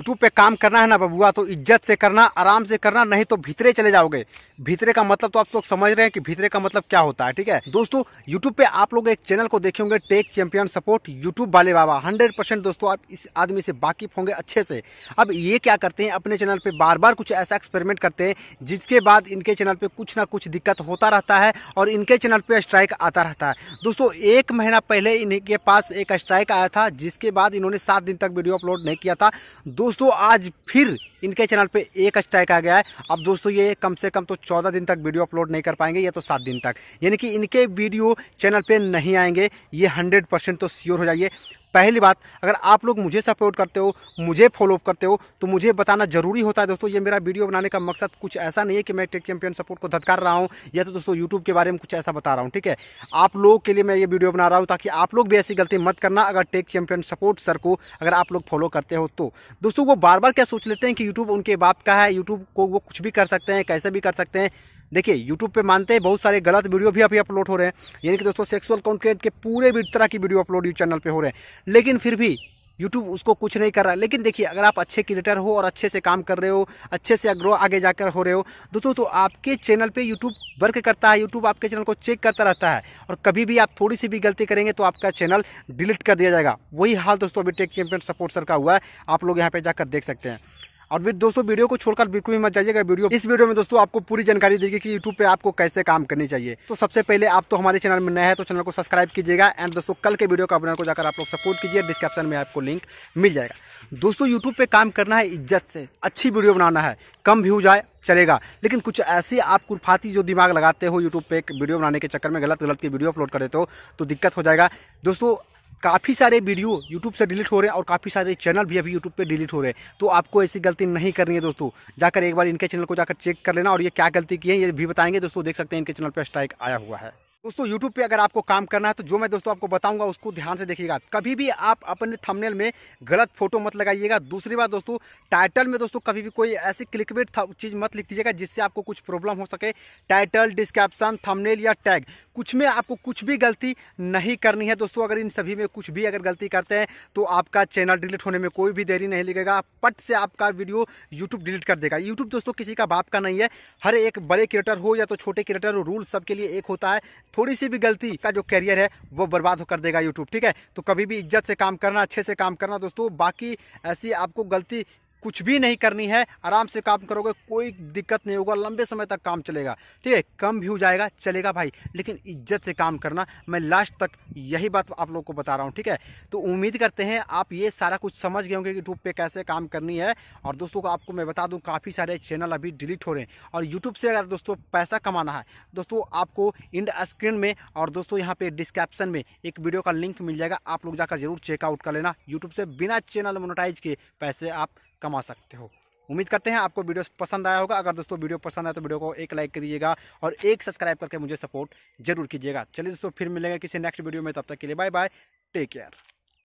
YouTube पे काम करना है ना बबुआ तो इज्जत से करना आराम से करना नहीं तो भीतरे चले जाओगे भीतरे का मतलब तो आप लोग समझ रहे हैं कि भीतरे का मतलब क्या होता है ठीक है दोस्तों यूट्यूब पे आप लोग एक चैनल को देखे होंगे टेक चैंपियन सपोर्ट यूट्यूब वाले बाबा हंड्रेड परसेंट दोस्तों आप इस आदमी से वाकिफ होंगे अच्छे से अब ये क्या करते हैं अपने चैनल पर बार बार कुछ ऐसा एक्सपेरिमेंट करते हैं जिसके बाद इनके चैनल पर कुछ ना कुछ दिक्कत होता रहता है और इनके चैनल पर स्ट्राइक आता रहता है दोस्तों एक महीना पहले इनके पास एक स्ट्राइक आया था जिसके बाद इन्होंने सात दिन तक वीडियो अपलोड नहीं किया था दो दोस्तों आज फिर इनके चैनल पे एक स्ट्राइक आ गया है अब दोस्तों ये कम से कम तो चौदह दिन तक वीडियो अपलोड नहीं कर पाएंगे या तो सात दिन तक यानी कि इनके वीडियो चैनल पे नहीं आएंगे ये हंड्रेड परसेंट तो श्योर हो जाइए पहली बात अगर आप लोग मुझे सपोर्ट करते हो मुझे फॉलोअप करते हो तो मुझे बताना जरूरी होता है दोस्तों ये मेरा वीडियो बनाने का मकसद कुछ ऐसा नहीं है कि मैं टेक चैंपियन सपोर्ट को धतकार रहा हूँ या तो दोस्तों यूट्यूब के बारे में कुछ ऐसा बता रहा हूँ ठीक है आप लोग के लिए मैं ये वीडियो बना रहा हूँ ताकि आप लोग भी ऐसी गलती मत करना अगर टेक चैंपियन सपोर्ट सर को अगर आप लोग फॉलो करते हो तो दोस्तों वो बार बार क्या सोच लेते हैं कि यूट्यूब उनके बाप का है यूट्यूब को वो कुछ भी कर सकते हैं कैसे भी कर सकते हैं देखिए यूट्यूब पे मानते हैं बहुत सारे गलत वीडियो भी अभी अपलोड हो रहे हैं यानी कि दोस्तों सेक्सुअल कॉन्टेंट के पूरे भी तरह की वीडियो अपलोड यू चैनल पे हो रहे हैं लेकिन फिर भी यूट्यूब उसको कुछ नहीं कर रहा है लेकिन देखिए अगर आप अच्छे क्रिएटर हो और अच्छे से काम कर रहे हो अच्छे से ग्रो आगे जाकर हो रहे हो दोस्तों तो आपके चैनल पे यूट्यूब वर्क करता है यूट्यूब आपके चैनल को चेक करता रहता है और कभी भी आप थोड़ी सी भी गलती करेंगे तो आपका चैनल डिलीट कर दिया जाएगा वही हाल दोस्तों अभी टेक चैम्पियन सपोर्ट सर का हुआ है आप लोग यहाँ पर जाकर देख सकते हैं और दोस्तों वीडियो को छोड़कर बिल्कुल भी मत जाइएगा वीडियो इस वीडियो में दोस्तों आपको पूरी जानकारी देगी कि यूट्यूब पे आपको कैसे काम करनी चाहिए तो सबसे पहले आप तो हमारे चैनल में नए हैं तो चैनल को सब्सक्राइब कीजिएगा एंड दोस्तों कल के वीडियो का अपना को जाकर आप लोग सपोर्ट कीजिए डिस्क्रिप्शन में आपको लिंक मिल जाएगा दोस्तों यूट्यूब पर काम करना है इज्जत से अच्छी वीडियो बनाना है कम व्यूज आए चलेगा लेकिन कुछ ऐसे आप कुर्फाती जो दिमाग लगाते हो यूट्यूब पे एक वीडियो बनाने के चक्कर में गलत गलत की वीडियो अपलोड कर देते हो तो दिक्कत हो जाएगा दोस्तों काफ़ी सारे वीडियो यूट्यूब से डिलीट हो रहे हैं और काफ़ी सारे चैनल भी अभी यूट्यूब पे डिलीट हो रहे हैं तो आपको ऐसी गलती नहीं करनी है दोस्तों जाकर एक बार इनके चैनल को जाकर चेक कर लेना और ये क्या गलती की है ये भी बताएंगे दोस्तों देख सकते हैं इनके चैनल पर स्ट्राइक आया हुआ है दोस्तों YouTube पे अगर आपको काम करना है तो जो मैं दोस्तों आपको बताऊंगा उसको ध्यान से देखिएगा कभी भी आप अपने थंबनेल में गलत फोटो मत लगाइएगा दूसरी बात दोस्तों टाइटल में दोस्तों कभी भी कोई ऐसी क्लिकबेट चीज़ मत लिख दीजिएगा जिससे आपको कुछ प्रॉब्लम हो सके टाइटल डिस्क्रिप्शन थंबनेल या टैग कुछ में आपको कुछ भी गलती नहीं करनी है दोस्तों अगर इन सभी में कुछ भी अगर गलती करते हैं तो आपका चैनल डिलीट होने में कोई भी देरी नहीं लगेगा पट से आपका वीडियो यूट्यूब डिलीट कर देगा यूट्यूब दोस्तों किसी का बाप का नहीं है हर एक बड़े क्रिएटर हो या तो छोटे क्रिएटर हो रूल सबके लिए एक होता है थोड़ी सी भी गलती का जो करियर है वो बर्बाद कर देगा यूट्यूब ठीक है तो कभी भी इज्जत से काम करना अच्छे से काम करना दोस्तों बाकी ऐसी आपको गलती कुछ भी नहीं करनी है आराम से काम करोगे कोई दिक्कत नहीं होगा लंबे समय तक काम चलेगा ठीक है कम भी हो जाएगा चलेगा भाई लेकिन इज्जत से काम करना मैं लास्ट तक यही बात आप लोग को बता रहा हूँ ठीक है तो उम्मीद करते हैं आप ये सारा कुछ समझ गए होंगे कि यूट्यूब पर कैसे काम करनी है और दोस्तों को आपको मैं बता दूँ काफ़ी सारे चैनल अभी डिलीट हो रहे हैं और यूट्यूब से अगर दोस्तों पैसा कमाना है दोस्तों आपको इंड स्क्रीन में और दोस्तों यहाँ पर डिस्क्रिप्शन में एक वीडियो का लिंक मिल जाएगा आप लोग जाकर जरूर चेकआउट कर लेना यूट्यूब से बिना चैनल मोनोटाइज के पैसे आप कमा सकते हो उम्मीद करते हैं आपको वीडियो पसंद आया होगा अगर दोस्तों वीडियो पसंद आया तो वीडियो को एक लाइक करिएगा और एक सब्सक्राइब करके मुझे सपोर्ट जरूर कीजिएगा चलिए दोस्तों फिर मिलेंगे किसी नेक्स्ट वीडियो में तब तक के लिए बाय बाय टेक केयर